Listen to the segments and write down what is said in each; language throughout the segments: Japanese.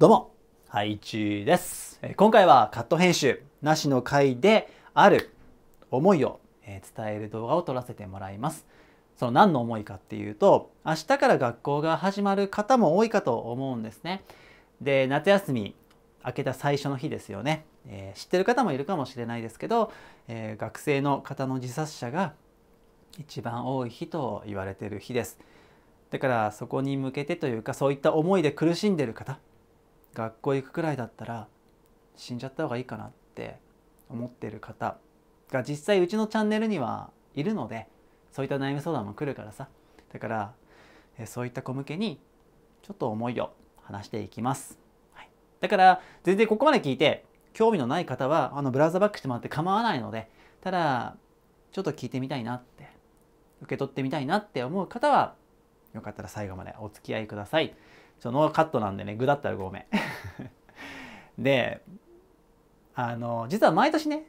どうも、ハイチュウです。今回はカット編集なしの回である思いを伝える動画を撮らせてもらいます。その何の思いかっていうと、明日から学校が始まる方も多いかと思うんですね。で、夏休み明けた最初の日ですよね。えー、知ってる方もいるかもしれないですけど、えー、学生の方の自殺者が一番多い日と言われてる日です。だからそこに向けてというかそういった思いで苦しんでる方学校行くくらいだったら死んじゃった方がいいかなって思ってる方が実際うちのチャンネルにはいるのでそういった悩み相談も来るからさだからそういった子向けにちょっと思いを話していきます、はい、だから全然ここまで聞いて興味のない方はあのブラウザバックしてもらって構わないのでただちょっと聞いてみたいなって受け取ってみたいなって思う方はよかったら最後までお付き合いください。そのカットなんでね具だったらごめん であの実は毎年ね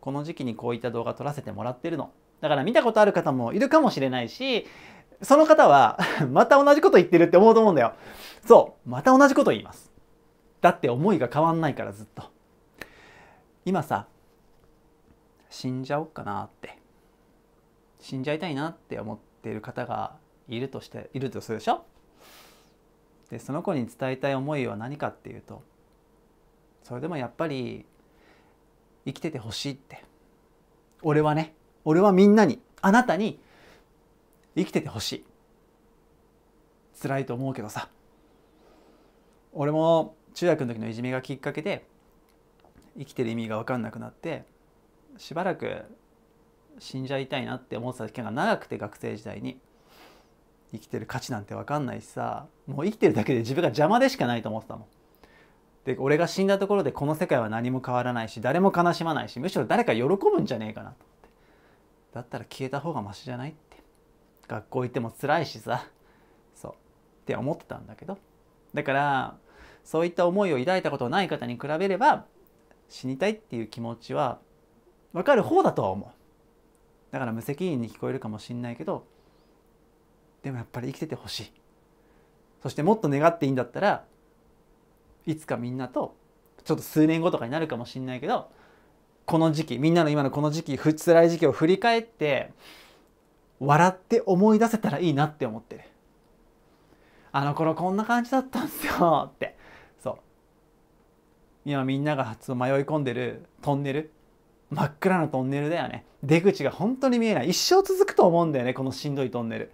この時期にこういった動画撮らせてもらってるのだから見たことある方もいるかもしれないしその方は また同じこと言ってるって思うと思うんだよそうまた同じこと言いますだって思いが変わんないからずっと今さ死んじゃおっかなって死んじゃいたいなって思っている方がいるとしているとするでしょでその子に伝えたい思いは何かっていうとそれでもやっぱり生きててほしいって俺はね俺はみんなにあなたに生きててほしい辛いと思うけどさ俺も中学の時のいじめがきっかけで生きてる意味が分かんなくなってしばらく死んじゃいたいなって思ってた期間が長くて学生時代に。生きてる価値なんて分かんないしさもう生きてるだけで自分が邪魔でしかないと思ってたもん。で俺が死んだところでこの世界は何も変わらないし誰も悲しまないしむしろ誰か喜ぶんじゃねえかなと思ってだったら消えた方がマシじゃないって学校行っても辛いしさそうって思ってたんだけどだからそういった思いを抱いたことない方に比べれば死にたいっていう気持ちは分かる方だとは思うだから無責任に聞こえるかもしんないけどでもやっぱり生きててほしいそしてもっと願っていいんだったらいつかみんなとちょっと数年後とかになるかもしんないけどこの時期みんなの今のこの時期つらい時期を振り返って笑って思い出せたらいいなって思ってるあの頃こんな感じだったんすよってそう今みんなが迷い込んでるトンネル真っ暗なトンネルだよね出口が本当に見えない一生続くと思うんだよねこのしんどいトンネル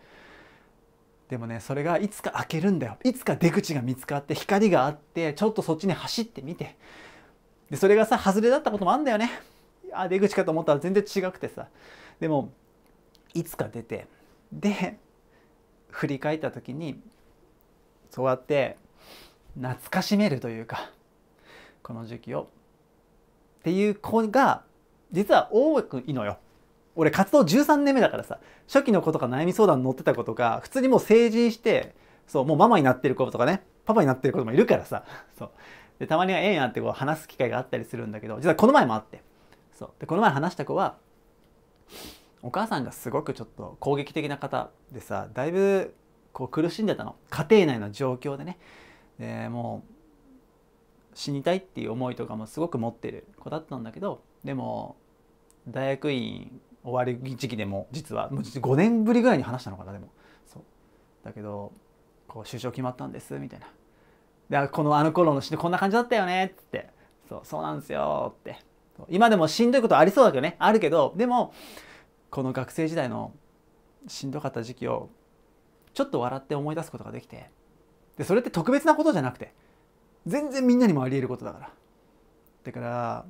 でもねそれがいつか開けるんだよいつか出口が見つかって光があってちょっとそっちに走ってみてでそれがさ外れだったこともあんだよねあ出口かと思ったら全然違くてさでもいつか出てで振り返った時にそうやって懐かしめるというかこの時期をっていう子が実は多くいいのよ。俺活動13年目だからさ初期の子とか悩み相談に乗ってた子とか普通にもう成人してそうもうママになってる子とかねパパになってる子もいるからさそうでたまには縁あってこう話す機会があったりするんだけど実はこの前もあってそうでこの前話した子はお母さんがすごくちょっと攻撃的な方でさだいぶこう苦しんでたの家庭内の状況でねでもう死にたいっていう思いとかもすごく持ってる子だったんだけどでも大学院終わり時期でも実はもう5年ぶりぐらいに話したのかなでもそうだけどこう就職決まったんですみたいなでこのあの頃のこんな感じだったよねってそうそうなんですよって今でもしんどいことありそうだけどねあるけどでもこの学生時代のしんどかった時期をちょっと笑って思い出すことができてでそれって特別なことじゃなくて全然みんなにもありえることだからだから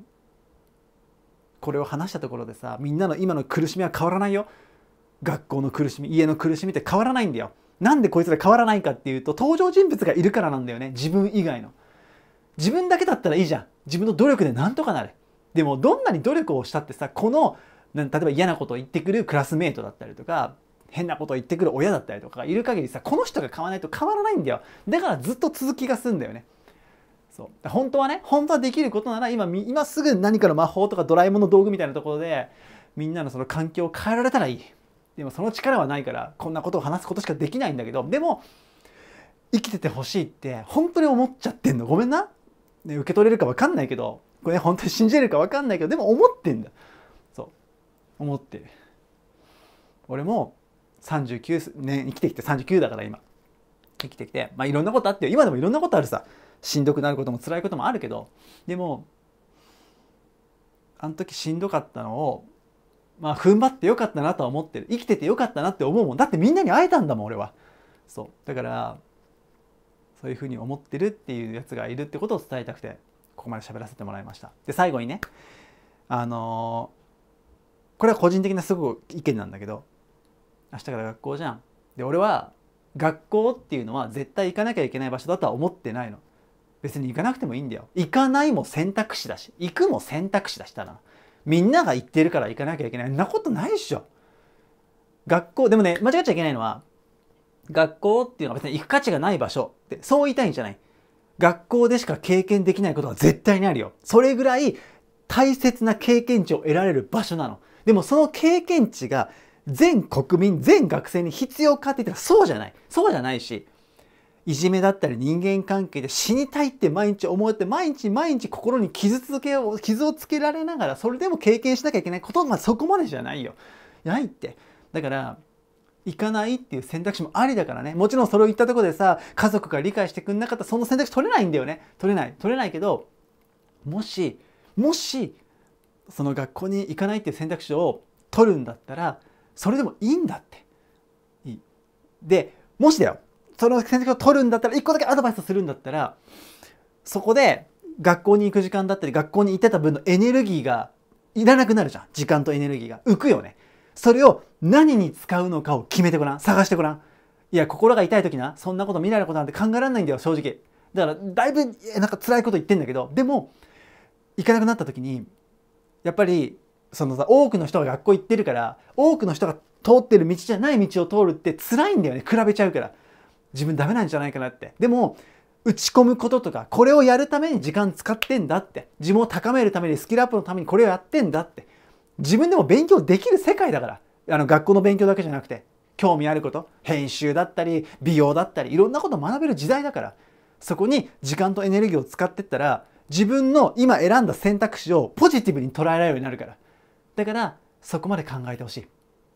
これを話したところでさみんなの今の苦しみは変わらないよ学校の苦しみ家の苦しみって変わらないんだよなんでこいつら変わらないかっていうと登場人物がいるからなんだよね自分以外の自分だけだったらいいじゃん自分の努力でなんとかなるでもどんなに努力をしたってさこの例えば嫌なことを言ってくるクラスメートだったりとか変なことを言ってくる親だったりとかがいる限りさこの人が買わないと変わらないんだよだからずっと続きがすんだよねそう本当はね本当はできることなら今今すぐ何かの魔法とかドラえもんの道具みたいなところでみんなのその環境を変えられたらいいでもその力はないからこんなことを話すことしかできないんだけどでも生きててほしいって本当に思っちゃってんのごめんな、ね、受け取れるか分かんないけどこれ、ね、本当に信じれるか分かんないけどでも思ってんだそう思ってる俺も39年生きてきて39だから今生きてきてまあいろんなことあって今でもいろんなことあるさしんどくなることも辛いこともあるけどでもあの時しんどかったのをまあ踏ん張ってよかったなとは思ってる生きててよかったなって思うもんだってみんなに会えたんだもん俺はそうだからそういうふうに思ってるっていうやつがいるってことを伝えたくてここまで喋らせてもらいましたで最後にねあのー、これは個人的なすごく意見なんだけど明日から学校じゃんで俺は学校っていうのは絶対行かなきゃいけない場所だとは思ってないの別に行かなくてもいいんだよ。行かないも選択肢だし、行くも選択肢だしたら。みんなが行ってるから行かなきゃいけない。んなことないっしょ。学校、でもね、間違っちゃいけないのは、学校っていうのは別に行く価値がない場所って、そう言いたいんじゃない。学校でしか経験できないことは絶対にあるよ。それぐらい大切な経験値を得られる場所なの。でもその経験値が全国民、全学生に必要かって言ったらそうじゃない。そうじゃないし、いじめだったり人間関係で死にたいって毎日思って毎日毎日心に傷つけを傷をつけられながらそれでも経験しなきゃいけないことまあそこまでじゃないよないってだから行かないっていう選択肢もありだからねもちろんそれを言ったとこでさ家族が理解してくれなかったらその選択肢取れないんだよね取れない取れないけどもしもしその学校に行かないっていう選択肢を取るんだったらそれでもいいんだっていいでもしだよその選択を取るんだったら、1個だけアドバイスするんだったら、そこで学校に行く時間だったり、学校に行ってた分のエネルギーがいらなくなるじゃん。時間とエネルギーが。浮くよね。それを何に使うのかを決めてごらん。探してごらん。いや、心が痛い時な、そんなこと未来のことなんて考えられないんだよ、正直。だから、だいぶ、いなんか辛いこと言ってんだけど、でも、行かなくなった時に、やっぱり、そのさ、多くの人が学校行ってるから、多くの人が通ってる道じゃない道を通るって辛いんだよね、比べちゃうから。自分ダメなんじゃないかなって。でも、打ち込むこととか、これをやるために時間使ってんだって。自分を高めるために、スキルアップのためにこれをやってんだって。自分でも勉強できる世界だから。あの、学校の勉強だけじゃなくて、興味あること、編集だったり、美容だったり、いろんなこと学べる時代だから。そこに時間とエネルギーを使ってったら、自分の今選んだ選択肢をポジティブに捉えられるようになるから。だから、そこまで考えてほしい。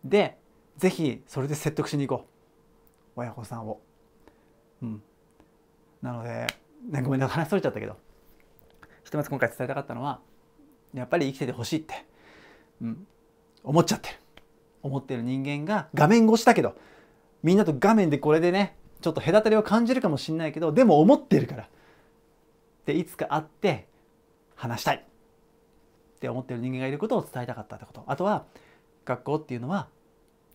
で、ぜひ、それで説得しに行こう。親御さんを。うん、なので、ね、ごめんなさい話それちゃったけどひとまず今回伝えたかったのはやっぱり生きててほしいって、うん、思っちゃってる思ってる人間が画面越しだけどみんなと画面でこれでねちょっと隔たりを感じるかもしんないけどでも思ってるからでいつか会って話したいって思ってる人間がいることを伝えたかったってことあとは学校っていうのは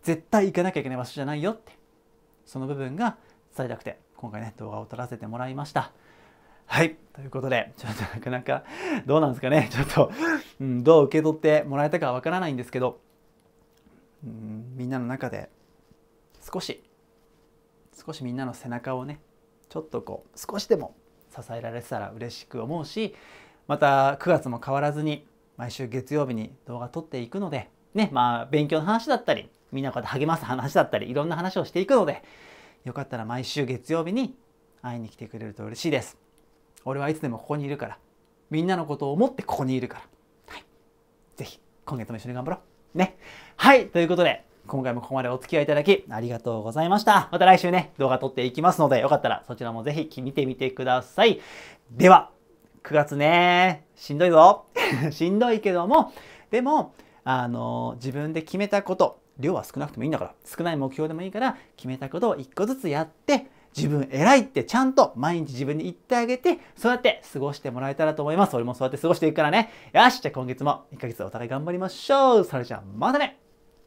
絶対行かなきゃいけない場所じゃないよってその部分が伝えたくて今回ね動画を撮らせてもらいました。はい。ということで、ちょっとなかなかどうなんですかね。ちょっと、うん、どう受け取ってもらえたかわからないんですけど、うん、みんなの中で少し、少しみんなの背中をね、ちょっとこう、少しでも支えられてたら嬉しく思うし、また9月も変わらずに毎週月曜日に動画撮っていくので、ね、まあ勉強の話だったり、みんなこうやって励ます話だったり、いろんな話をしていくので、よかったら毎週月曜日に会いに来てくれると嬉しいです。俺はいつでもここにいるから。みんなのことを思ってここにいるから。はい。ぜひ、今月も一緒に頑張ろう。ね。はい。ということで、今回もここまでお付き合いいただきありがとうございました。また来週ね、動画撮っていきますので、よかったらそちらもぜひ見てみてください。では、9月ね、しんどいぞ。しんどいけども、でも、あの、自分で決めたこと、量は少なくてもいいんだから、少ない目標でもいいから、決めたことを一個ずつやって、自分偉いってちゃんと毎日自分に言ってあげて、そうやって過ごしてもらえたらと思います。俺もそうやって過ごしていくからね。よし、じゃあ今月も1ヶ月お互い頑張りましょう。それじゃあまたね。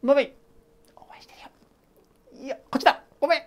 バイバイ。お会いしてるよ。いや、こっちだ。ごめん。